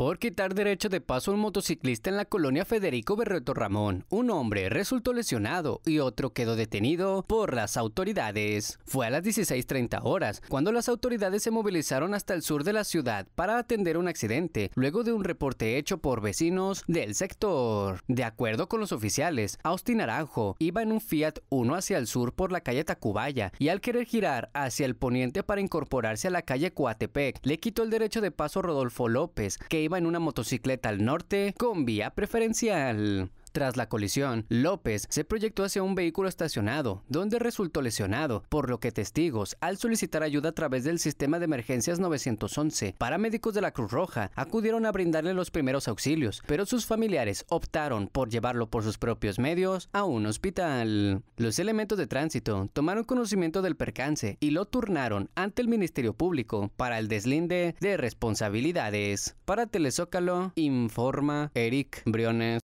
Por quitar derecho de paso a un motociclista en la colonia Federico Berreto Ramón, un hombre resultó lesionado y otro quedó detenido por las autoridades. Fue a las 16.30 horas cuando las autoridades se movilizaron hasta el sur de la ciudad para atender un accidente, luego de un reporte hecho por vecinos del sector. De acuerdo con los oficiales, Austin Aranjo iba en un Fiat 1 hacia el sur por la calle Tacubaya y al querer girar hacia el poniente para incorporarse a la calle Coatepec, le quitó el derecho de paso Rodolfo López, que iba en una motocicleta al norte con vía preferencial. Tras la colisión, López se proyectó hacia un vehículo estacionado, donde resultó lesionado, por lo que testigos, al solicitar ayuda a través del sistema de emergencias 911, paramédicos de la Cruz Roja acudieron a brindarle los primeros auxilios, pero sus familiares optaron por llevarlo por sus propios medios a un hospital. Los elementos de tránsito tomaron conocimiento del percance y lo turnaron ante el Ministerio Público para el deslinde de responsabilidades. Para Telezócalo, informa Eric Briones.